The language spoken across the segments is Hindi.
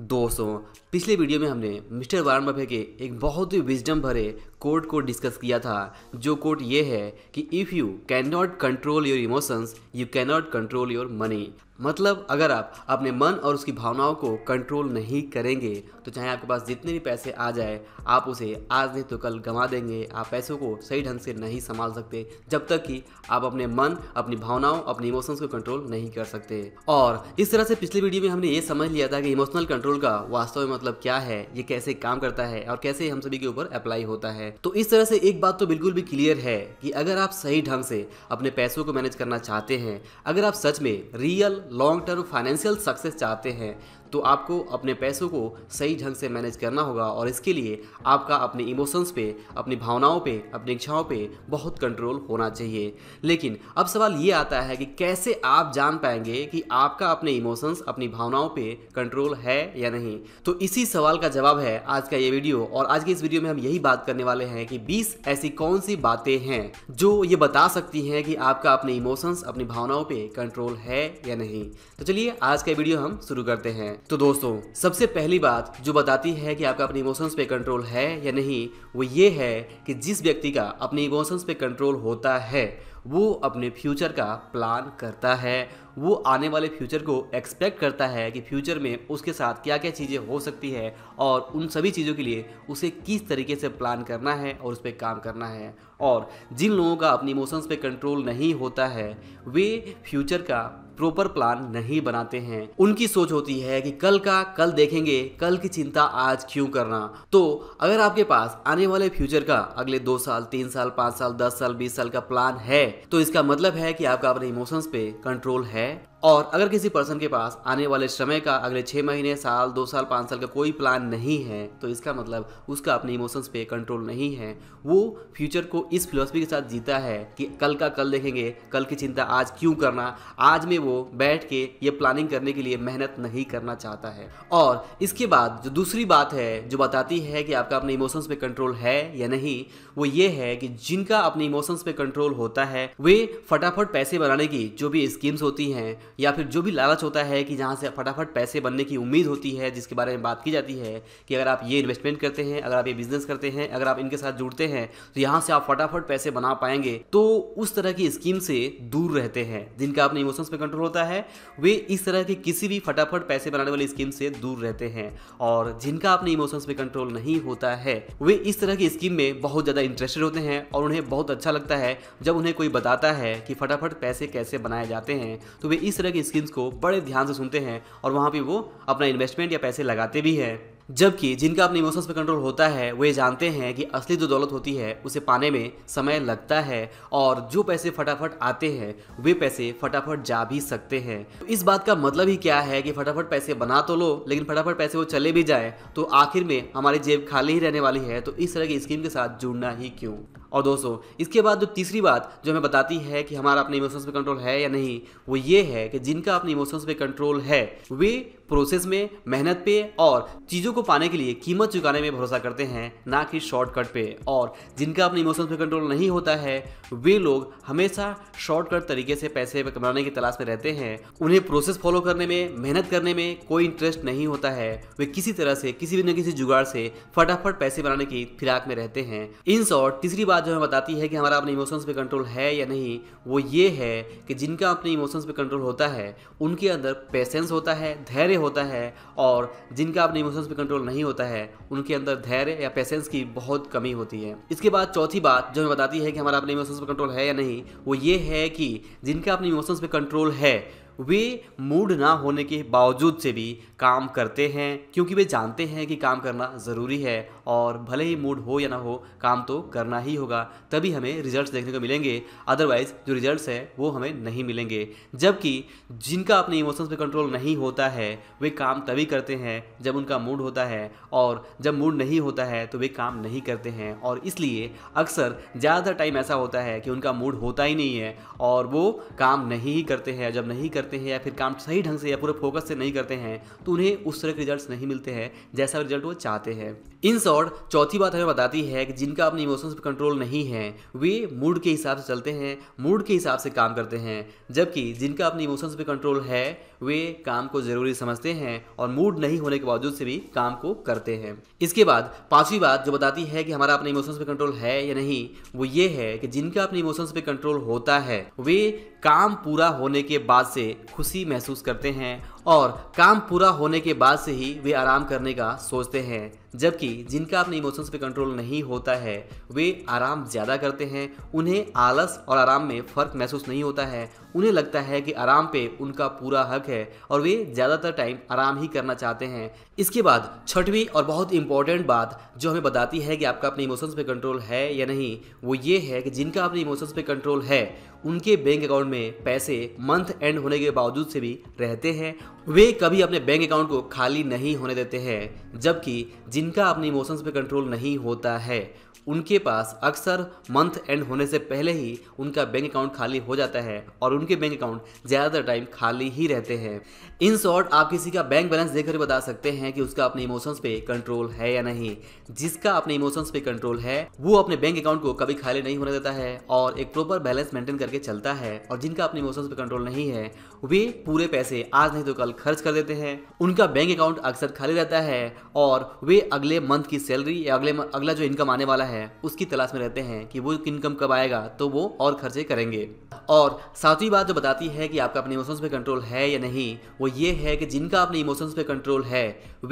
दोस्तों पिछले वीडियो में हमने मिस्टर वारन बफे के एक बहुत ही विजडम भरे कोट को डिस्कस किया था जो कोट ये है कि if you can not control your emotions you can not control your money मतलब अगर आप अपने मन और उसकी भावनाओं को कंट्रोल नहीं करेंगे तो चाहे आपके पास जितने भी पैसे आ जाए आप उसे आज नहीं तो कल गंवा देंगे आप पैसों को सही ढंग से नहीं संभाल सकते जब तक कि आप अपने मन अपनी भावनाओं अपने इमोशंस को कंट्रोल नहीं कर सकते और इस तरह से पिछले वीडियो में हमने ये समझ लिया था कि इमोशनल कंट्रोल का वास्तव में मतलब क्या है ये कैसे काम करता है और कैसे हम सभी के ऊपर अप्लाई होता है तो इस तरह से एक बात तो बिल्कुल भी क्लियर है कि अगर आप सही ढंग से अपने पैसों को मैनेज करना चाहते हैं अगर आप सच में real long term financial success चाहते हैं तो आपको अपने पैसों को सही ढंग से मैनेज करना होगा और इसके लिए आपका अपने इमोशंस पे अपनी भावनाओं पे अपनी इच्छाओं पे बहुत कंट्रोल होना चाहिए लेकिन अब सवाल ये आता है कि कैसे आप जान पाएंगे कि आपका अपने इमोशंस अपनी भावनाओं पर कंट्रोल है या नहीं तो इसी सवाल का जवाब है आज का ये वीडियो और आज के इस वीडियो में हम यही बात करने वाले हैं कि बीस ऐसी कौन सी बातें हैं जो ये बता सकती हैं कि आपका अपने इमोशंस अपनी भावनाओं पे कंट्रोल है या नहीं तो चलिए आज का वीडियो हम शुरू करते हैं तो दोस्तों सबसे पहली बात जो बताती है कि आपका अपने इमोशंस पे कंट्रोल है या नहीं वो ये है कि जिस व्यक्ति का अपने इमोशंस पे कंट्रोल होता है वो अपने फ्यूचर का प्लान करता है वो आने वाले फ्यूचर को एक्सपेक्ट करता है कि फ्यूचर में उसके साथ क्या क्या चीज़ें हो सकती है और उन सभी चीज़ों के लिए उसे किस तरीके से प्लान करना है और उस पर काम करना है और जिन लोगों का अपने इमोशंस पे कंट्रोल नहीं होता है वे फ्यूचर का प्रॉपर प्लान नहीं बनाते हैं उनकी सोच होती है कि कल का कल देखेंगे कल की चिंता आज क्यों करना तो अगर आपके पास आने वाले फ्यूचर का अगले दो साल तीन साल पांच साल दस साल बीस साल का प्लान है तो इसका मतलब है कि आपका अपने इमोशंस पे कंट्रोल है और अगर किसी पर्सन के पास आने वाले समय का अगले छः महीने साल दो साल पाँच साल का कोई प्लान नहीं है तो इसका मतलब उसका अपने इमोशंस पे कंट्रोल नहीं है वो फ्यूचर को इस फिलोसफी के साथ जीता है कि कल का कल देखेंगे कल की चिंता आज क्यों करना आज में वो बैठ के ये प्लानिंग करने के लिए मेहनत नहीं करना चाहता है और इसके बाद जो दूसरी बात है जो बताती है कि आपका अपने इमोशंस पे कंट्रोल है या नहीं वो ये है कि जिनका अपने इमोशंस पे कंट्रोल होता है वे फटाफट पैसे बनाने की जो भी स्कीम्स होती हैं या फिर जो भी लालच होता है कि जहाँ से फटाफट पैसे बनने की उम्मीद होती है जिसके बारे में बात की जाती है कि अगर आप ये इन्वेस्टमेंट करते हैं अगर आप ये बिजनेस करते हैं अगर आप इनके साथ जुड़ते हैं तो यहाँ से आप फटाफट पैसे बना पाएंगे तो उस तरह की स्कीम से दूर रहते हैं जिनका अपने इमोशंस पर कंट्रोल होता है वे इस तरह की किसी भी फटाफट पैसे बनाने वाली स्कीम से दूर रहते हैं और जिनका अपने इमोशंस पर कंट्रोल नहीं होता है वे इस तरह की स्कीम में बहुत ज़्यादा इंटरेस्टेड होते हैं और उन्हें बहुत अच्छा लगता है जब उन्हें कोई बताता है कि फटाफट पैसे कैसे बनाए जाते हैं तो वे इस तरह की स्कीम्स को बड़े ध्यान से सुनते हैं और वहाँ पर वो अपना इन्वेस्टमेंट या पैसे लगाते भी हैं जबकि जिनका अपने इमोशंस पर कंट्रोल होता है वे जानते हैं कि असली जो दौलत होती है उसे पाने में समय लगता है और जो पैसे फटाफट आते हैं वे पैसे फटाफट जा भी सकते हैं तो इस बात का मतलब ही क्या है कि फटाफट पैसे बना तो लो लेकिन फटाफट पैसे वो चले भी जाए तो आखिर में हमारी जेब खाली ही रहने वाली है तो इस तरह की स्कीम के साथ जुड़ना ही क्यों और दोस्तों इसके बाद जो तीसरी बात जो हमें बताती है कि हमारा अपने इमोशंस पे कंट्रोल है या नहीं वो ये है कि जिनका अपने इमोशंस पे कंट्रोल है वे प्रोसेस में मेहनत पे और चीज़ों को पाने के लिए कीमत चुकाने में भरोसा करते हैं ना कि शॉर्टकट पे और जिनका अपने इमोशंस पे कंट्रोल नहीं होता है वे लोग हमेशा शॉर्टकट तरीके से पैसे कमाने की तलाश में रहते हैं उन्हें प्रोसेस फॉलो करने में मेहनत करने में कोई इंटरेस्ट नहीं होता है वे किसी तरह से किसी भी न किसी जुगाड़ से फटाफट पैसे बनाने की फिराक में रहते हैं इन शॉर्ट तीसरी बात जो हमें बताती है कि हमारा अपने इमोशंस पे कंट्रोल है या नहीं वो ये है कि जिनका अपने इमोशंस पे कंट्रोल होता है उनके अंदर पेशेंस होता है धैर्य होता है और जिनका अपने इमोशंस पे कंट्रोल नहीं होता है उनके अंदर धैर्य या पेशेंस की बहुत कमी होती है इसके बाद चौथी बात जो हमें बताती है कि हमारा अपने इमोशंस पे कंट्रोल है या नहीं वो ये है कि जिनका अपने इमोशंस पे कंट्रोल है वे मूड ना होने के बावजूद से भी काम करते हैं क्योंकि वे जानते हैं कि काम करना ज़रूरी है और भले ही मूड हो या ना हो काम तो करना ही होगा तभी हमें रिजल्ट्स देखने को मिलेंगे अदरवाइज जो रिजल्ट्स हैं वो हमें नहीं मिलेंगे जबकि जिनका अपने इमोशंस पर कंट्रोल नहीं होता है वे काम तभी करते हैं जब उनका मूड होता है और जब मूड नहीं होता है तो वे काम नहीं करते हैं और इसलिए अक्सर ज़्यादातर टाइम ऐसा होता है कि उनका मूड होता ही नहीं है और वो काम नहीं ही करते हैं जब नहीं करते हैं या फिर काम सही ढंग से या पूरे फोकस से नहीं करते हैं तो उन्हें उस तरह के रिजल्ट नहीं मिलते हैं जैसा रिजल्ट वो चाहते हैं इन सब और चौथी बात हमें बताती है कि जिनका अपने इमोशंस पर कंट्रोल नहीं है वे मूड के हिसाब से चलते हैं मूड के हिसाब से काम करते हैं जबकि जिनका अपने इमोशंस पर कंट्रोल है वे काम को ज़रूरी समझते हैं और मूड नहीं होने के बावजूद से भी काम को करते हैं इसके बाद पांचवी बात जो बताती है कि हमारा अपने इमोशंस पर कंट्रोल है या नहीं वो ये है कि जिनका अपने इमोशंस पर कंट्रोल होता है वे काम पूरा होने के बाद से खुशी महसूस करते हैं और काम पूरा होने के बाद से ही वे आराम करने का सोचते हैं जबकि जिनका अपने इमोशंस पे कंट्रोल नहीं होता है वे आराम ज़्यादा करते हैं उन्हें आलस और आराम में फ़र्क महसूस नहीं होता है उन्हें लगता है कि आराम पे उनका पूरा हक है और वे ज़्यादातर टाइम आराम ही करना चाहते हैं इसके बाद छठवीं और बहुत इंपॉर्टेंट बात जो हमें बताती है कि आपका अपने इमोशंस पे कंट्रोल है या नहीं वो ये है कि जिनका अपने इमोशंस पे कंट्रोल है उनके बैंक अकाउंट में पैसे मंथ एंड होने के बावजूद से भी रहते हैं वे कभी अपने बैंक अकाउंट को खाली नहीं होने देते हैं जबकि जिनका अपने इमोशंस पे कंट्रोल नहीं होता है उनके पास अक्सर मंथ एंड होने से पहले ही उनका बैंक अकाउंट खाली हो जाता है और उनके बैंक अकाउंट ज़्यादातर टाइम खाली ही रहते हैं इन शॉर्ट आप किसी का बैंक बैलेंस देखकर बता सकते हैं कि उसका अपने इमोशंस पे कंट्रोल है या नहीं जिसका अपने इमोशंस पे कंट्रोल है वो अपने बैंक अकाउंट को कभी खाली नहीं होने देता है और एक प्रॉपर बैलेंस मेंटेन करके चलता है और जिनका अपने इमोशंस पे कंट्रोल नहीं है वे पूरे पैसे आज नहीं तो कल खर्च कर देते हैं उनका बैंक अकाउंट अक्सर खाली रहता है और वे अगले मंथ की सैलरी या अगले अगला जो इनकम आने वाला है है उसकी तलाश में रहते हैं कि वो इनकम कब आएगा तो वो और खर्चे करेंगे और सातवीं बात जो बताती है कि आपका अपने इमोशंस पे कंट्रोल है या नहीं वो ये है कि जिनका अपने इमोशंस पे कंट्रोल है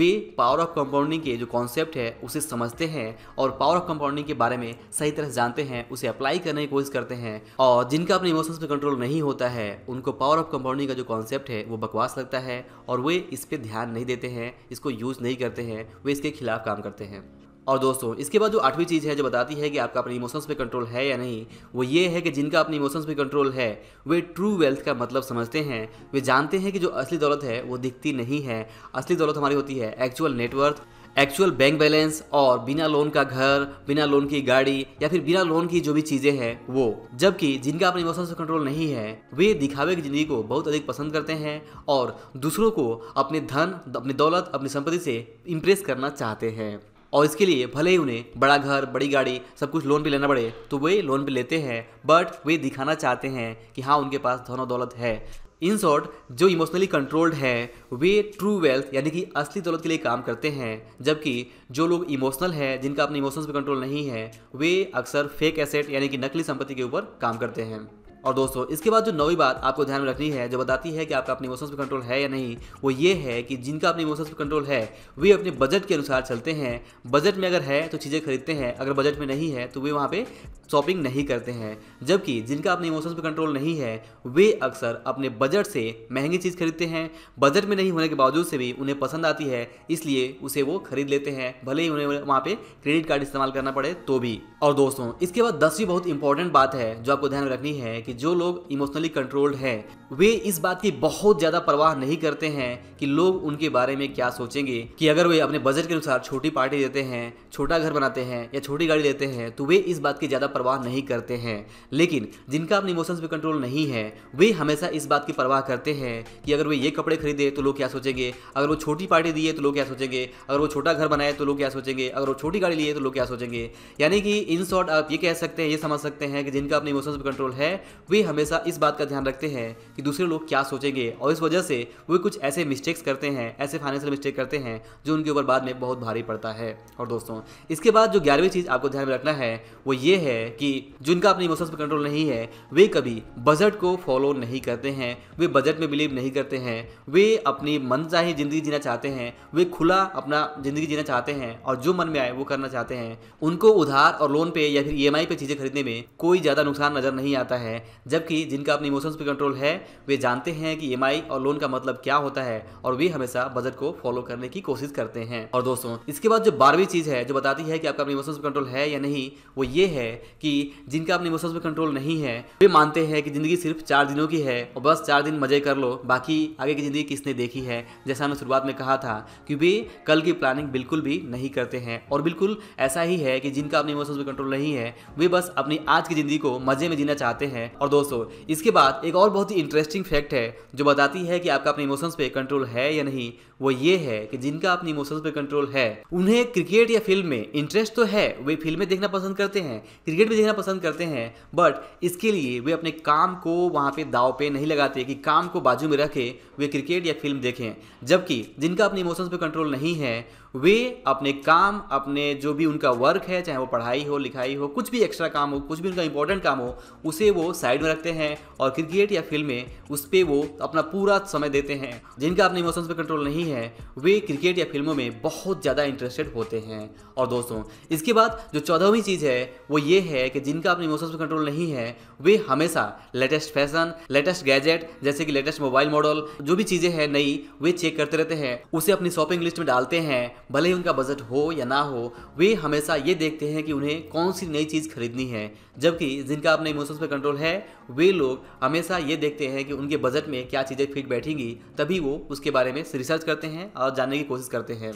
वे पावर ऑफ कंपाउंडिंग के जो कॉन्सेप्ट है उसे समझते हैं और पावर ऑफ कंपाउंडिंग के बारे में सही तरह से जानते हैं उसे अप्लाई करने की कोशिश करते हैं और जिनका अपने इमोशंस पे कंट्रोल नहीं होता है उनको पावर ऑफ कंपाउंडिंग का जो कॉन्सेप्ट है वो बकवास लगता है और वे इस पर ध्यान नहीं देते हैं इसको यूज़ नहीं करते हैं वे इसके खिलाफ काम करते हैं और दोस्तों इसके बाद जो आठवीं चीज़ है जो बताती है कि आपका अपने इमोशंस पे कंट्रोल है या नहीं वो ये है कि जिनका अपने इमोशंस पे कंट्रोल है वे ट्रू वेल्थ का मतलब समझते हैं वे जानते हैं कि जो असली दौलत है वो दिखती नहीं है असली दौलत हमारी होती है actual net worth actual bank balance और बिना लोन का घर बिना लोन की गाड़ी या फिर बिना लोन की जो भी चीज़ें हैं वो जबकि जिनका अपने इमोशंस पर कंट्रोल नहीं है वे दिखावे की ज़िंदगी को बहुत अधिक पसंद करते हैं और दूसरों को अपने धन अपनी दौलत अपनी संपत्ति से इम्प्रेस करना चाहते हैं और इसके लिए भले ही उन्हें बड़ा घर बड़ी गाड़ी सब कुछ लोन भी लेना पड़े तो वे लोन भी लेते हैं बट वे दिखाना चाहते हैं कि हाँ उनके पास धनों दौलत है इन शॉर्ट जो इमोशनली कंट्रोल्ड है वे ट्रू वेल्थ यानी कि असली दौलत के लिए काम करते हैं जबकि जो लोग इमोशनल हैं जिनका अपने इमोशंस पर कंट्रोल नहीं है वे अक्सर फेक एसेट यानी कि नकली संपत्ति के ऊपर काम करते हैं और दोस्तों इसके बाद जो नवी बात आपको ध्यान में रखनी है जो बताती है कि आपका अपने इमोशंस पर कंट्रोल है या नहीं वो ये है कि जिनका अपने इमोशंस पर कंट्रोल है वे अपने बजट के अनुसार चलते हैं बजट में अगर है तो चीज़ें खरीदते हैं अगर बजट में नहीं है तो वे वहाँ पर शॉपिंग नहीं करते हैं जबकि जिनका अपने इमोशंस पर कंट्रोल नहीं है वे अक्सर अपने बजट से महंगी चीज़ खरीदते हैं बजट में नहीं होने के बावजूद से भी उन्हें पसंद आती है इसलिए उसे वो खरीद लेते हैं भले ही उन्हें वहाँ पर क्रेडिट कार्ड इस्तेमाल करना पड़े तो भी और दोस्तों इसके बाद दसवीं बहुत इंपॉर्टेंट बात है जो आपको ध्यान में रखनी है कि जो लोग इमोशनली कंट्रोल्ड हैं वे इस बात की बहुत ज़्यादा परवाह नहीं करते हैं कि लोग उनके बारे में क्या सोचेंगे कि अगर वे अपने बजट के अनुसार छोटी पार्टी देते हैं छोटा घर बनाते हैं या छोटी गाड़ी लेते हैं तो वे इस बात की ज़्यादा परवाह नहीं करते हैं लेकिन जिनका अपने इमोशंस पर कंट्रोल नहीं है वे हमेशा इस बात की परवाह करते हैं कि अगर वे ये कपड़े खरीदे तो लोग क्या सोचेंगे अगर वो छोटी पार्टी दिए तो लोग क्या सोचेंगे अगर वो छोटा घर बनाए तो लोग क्या सोचेंगे अगर वो छोटी गाड़ी लिए तो लोग क्या सोचेंगे यानी कि इन शॉर्ट आप ये कह सकते हैं ये समझ सकते हैं कि जिनका अपने इमोशंस पर कंट्रोल है वे हमेशा इस बात का ध्यान रखते हैं कि दूसरे लोग क्या सोचेंगे और इस वजह से वे कुछ ऐसे मिस्टेक्स करते हैं ऐसे फाइनेंशियल मिस्टेक करते हैं जो उनके ऊपर बाद में बहुत भारी पड़ता है और दोस्तों इसके बाद जो ग्यारहवीं चीज़ आपको ध्यान में रखना है वो ये है कि जिनका अपने इमोशंस पर कंट्रोल नहीं है वे कभी बजट को फॉलो नहीं करते हैं वे बजट में बिलीव नहीं करते हैं वे अपनी मन चाहे ज़िंदगी जीना चाहते हैं वे खुला अपना ज़िंदगी जीना चाहते हैं और जो मन में आए वो करना चाहते हैं उनको उधार और लोन पे या फिर ई e पे चीज़ें खरीदने में कोई ज़्यादा नुकसान नज़र नहीं आता है जबकि जिनका अपने इमोशंस पर कंट्रोल है वे जानते हैं कि एम e और लोन का मतलब क्या होता है और वे हमेशा बजट को फॉलो करने की कोशिश करते हैं और दोस्तों इसके बाद जो बारहवीं चीज है जो बताती है कि आपका अपने इमोशंस पर कंट्रोल है या नहीं वो ये है कि जिनका अपने इमोशंस पर कंट्रोल नहीं है वे मानते हैं कि जिंदगी सिर्फ चार दिनों की है और बस चार दिन मजे कर लो बाकी आगे की जिंदगी किसने देखी है जैसा हमने शुरुआत में कहा था कि वे कल की प्लानिंग बिल्कुल भी नहीं करते हैं और बिल्कुल ऐसा ही है कि जिनका अपने इमोशंस पर कंट्रोल नहीं है वे बस अपनी आज की जिंदगी को मजे में जीना चाहते हैं और दोस्तों इसके बाद एक और बहुत ही इंटरेस्टिंग फैक्ट है जो बताती है कि आपका अपने इमोशंस पे कंट्रोल है या नहीं वो ये है कि जिनका अपने इमोशंस पे कंट्रोल है उन्हें क्रिकेट या फिल्म में इंटरेस्ट तो है वे फिल्में देखना पसंद करते हैं क्रिकेट भी देखना पसंद करते हैं बट इसके लिए वे अपने काम को वहाँ पे दाव पे नहीं लगाते कि काम को बाजू में रखें वे क्रिकेट या फिल्म देखें जबकि जिनका अपने इमोशंस पर कंट्रोल नहीं है वे अपने काम अपने जो भी उनका वर्क है चाहे वो पढ़ाई हो लिखाई हो कुछ भी एक्स्ट्रा काम हो कुछ भी उनका इंपॉर्टेंट काम हो उसे वो साइड में रखते हैं और क्रिकेट या फिल्में उस पर वो अपना पूरा समय देते हैं जिनका अपने इमोशंस पर कंट्रोल नहीं है नहीं है वे क्रिकेट या फिल्मों में बहुत ज़्यादा इंटरेस्टेड होते हैं और दोस्तों इसके बाद जो चौदहवीं चीज़ है वो ये है कि जिनका अपने इमोशंस पर कंट्रोल नहीं है वे हमेशा लेटेस्ट फैशन लेटेस्ट गैजेट जैसे कि लेटेस्ट मोबाइल मॉडल जो भी चीज़ें हैं नई वे चेक करते रहते हैं उसे अपनी शॉपिंग लिस्ट में डालते हैं भले ही उनका बजट हो या ना हो वे हमेशा ये देखते हैं कि उन्हें कौन सी नई चीज़ खरीदनी है जबकि जिनका अपने इमोशंस पर कंट्रोल है वे लोग हमेशा ये देखते हैं कि उनके बजट में क्या चीज़ें फिट बैठेंगी तभी वो उसके बारे में रिसर्च करते करते हैं और जानने की कोशिश करते हैं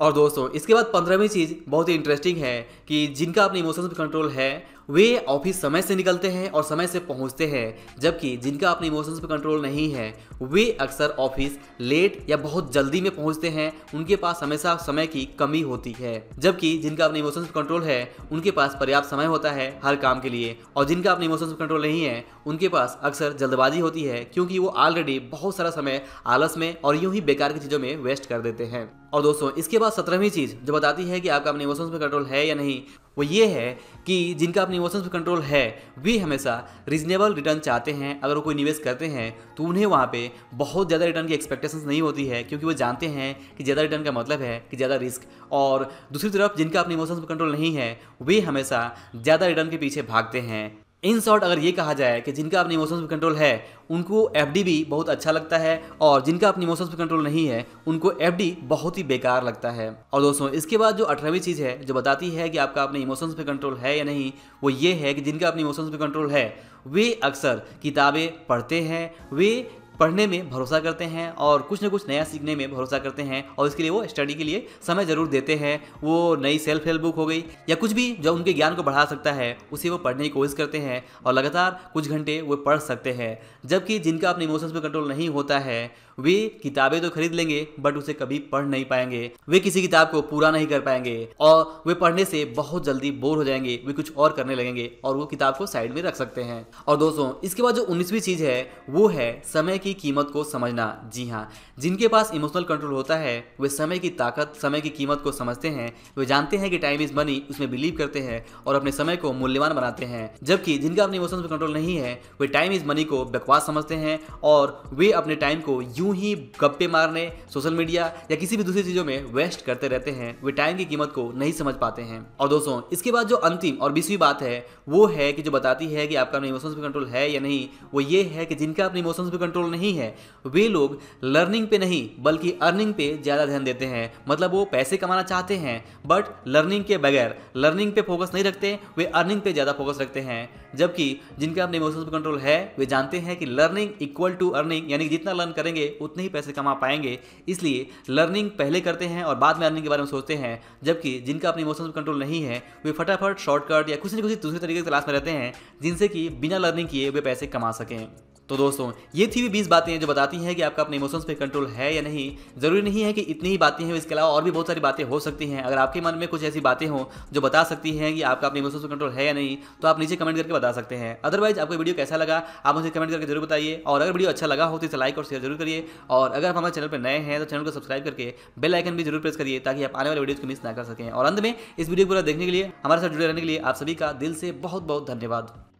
और दोस्तों इसके बाद पंद्रहवीं चीज़ बहुत ही इंटरेस्टिंग है कि जिनका अपने इमोशंस पर कंट्रोल है वे ऑफिस समय से निकलते हैं और समय से पहुंचते हैं जबकि जिनका अपने इमोशंस पर कंट्रोल नहीं है वे अक्सर ऑफिस लेट या बहुत जल्दी में पहुंचते हैं उनके पास हमेशा समय की कमी होती है जबकि जिनका अपने इमोशंस पर कंट्रोल है उनके पास पर्याप्त समय होता है हर काम के लिए और जिनका अपने इमोशंस पर कंट्रोल नहीं है उनके पास अक्सर जल्दबाजी होती है क्योंकि वो ऑलरेडी बहुत सारा समय आलस में और यूं ही बेकार की चीज़ों में वेस्ट कर देते हैं और दोस्तों इसके बाद सत्रहवीं चीज़ जो बताती है कि आपका अपने इमोशंस पर कंट्रोल है या नहीं वो ये है कि जिनका अपने इमोशंस पर कंट्रोल है वे हमेशा रीजनेबल रिटर्न चाहते हैं अगर वो कोई निवेश करते हैं तो उन्हें वहाँ पे बहुत ज़्यादा रिटर्न की एक्सपेक्टेशंस नहीं होती है क्योंकि वो जानते हैं कि ज़्यादा रिटर्न का मतलब है कि ज़्यादा रिस्क और दूसरी तरफ जिनका अपने इमोशंस पर कंट्रोल नहीं है वे हमेशा ज़्यादा रिटर्न के पीछे भागते हैं इन शॉर्ट अगर ये कहा जाए कि जिनका अपने इमोशंस पर कंट्रोल है उनको एफ भी बहुत अच्छा लगता है और जिनका अपने इमोशंस पर कंट्रोल नहीं है उनको एफ बहुत ही बेकार लगता है और दोस्तों इसके बाद जो अठारहवीं चीज़ है जो बताती है कि आपका अपने इमोशंस पर कंट्रोल है या नहीं वो ये है कि जिनका अपने इमोशंस पर कंट्रोल है वे अक्सर किताबें पढ़ते हैं वे पढ़ने में भरोसा करते हैं और कुछ ना कुछ नया सीखने में भरोसा करते हैं और इसके लिए वो स्टडी के लिए समय ज़रूर देते हैं वो नई सेल्फ हेल्प बुक हो गई या कुछ भी जो उनके ज्ञान को बढ़ा सकता है उसे वो पढ़ने की कोशिश करते हैं और लगातार कुछ घंटे वो पढ़ सकते हैं जबकि जिनका अपने इमोशंस पर कंट्रोल नहीं होता है वे किताबें तो खरीद लेंगे बट उसे कभी पढ़ नहीं पाएंगे वे किसी किताब को पूरा नहीं कर पाएंगे और वे पढ़ने से बहुत जल्दी बोर हो जाएंगे वे कुछ और करने लगेंगे और वो किताब को साइड में रख सकते हैं और दोस्तों इसके बाद जो उन्नीसवीं चीज़ है वो है समय की की कीमत को समझना जी हाँ जिनके पास इमोशनल कंट्रोल होता है वे समय की ताकत समय की कीमत को समझते हैं वे जानते हैं कि टाइम इज मनी उसमें बिलीव करते हैं और अपने समय को मूल्यवान बनाते हैं जबकि जिनका अपने इमोशन पर कंट्रोल नहीं है वे टाइम इज मनी को बकवास समझते हैं और वे अपने टाइम को यूं ही गप्पे मारने सोशल मीडिया या किसी भी दूसरी चीज़ों में वेस्ट करते रहते हैं वे टाइम की कीमत को नहीं समझ पाते हैं और दोस्तों इसके बाद जो अंतिम और बीसवीं बात है वो है कि जो बताती है कि आपका अपने इमोशंस पर कंट्रोल है या नहीं वो ये है कि जिनका अपने इमोशंस पर कंट्रोल नहीं है वे लोग लर्निंग पे नहीं बल्कि अर्निंग पे ज़्यादा ध्यान देते हैं मतलब वो पैसे कमाना चाहते हैं बट लर्निंग के बगैर लर्निंग पे फोकस नहीं रखते वे अर्निंग पे ज़्यादा फोकस रखते हैं जबकि जिनके अपने इमोशंस पर कंट्रोल है वे जानते हैं कि लर्निंग इक्वल टू अर्निंग यानी जितना लर्न करेंगे उतने ही पैसे कमा पाएंगे इसलिए लर्निंग पहले करते हैं और बाद में अर्निंग के बारे में सोचते हैं जबकि जिनका अपने इमोशंस पर कंट्रोल नहीं है वे फटाफट शॉर्टकट या कुछ ना कुछ दूसरे तरीके से क्लास में रहते हैं जिनसे कि बिना लर्निंग किए वे पैसे कमा सकें तो दोस्तों ये थी भी बीस बातें जो बताती हैं कि आपका अपने इमोशंस पे कंट्रोल है या नहीं जरूरी नहीं है कि इतनी ही बातें हैं इसके अलावा और भी बहुत सारी बातें हो सकती हैं अगर आपके मन में कुछ ऐसी बातें हों जो बता सकती हैं कि आपका अपने इमोशंस पे कंट्रोल है या नहीं तो आप नीचे कमेंट करके बता सकते हैं अदरवाइज आपको वीडियो कैसा लगा आप मुझे कमेंट करके जरूर बताइए और अगर वीडियो अच्छा लगा हो तो इसे लाइक और शेयर जरूर करिए और अगर आप हमारे चैनल पर नए हैं तो चैनल को सब्सक्राइब करके बेल आइकन भी जरूर प्रेस करिए ताकि आप आने वाले वीडियो को मिस ना कर सकें और अंत में इस वीडियो को पूरा देखने के लिए हमारे साथ जुड़े रहने के लिए आप सभी का दिल से बहुत बहुत धन्यवाद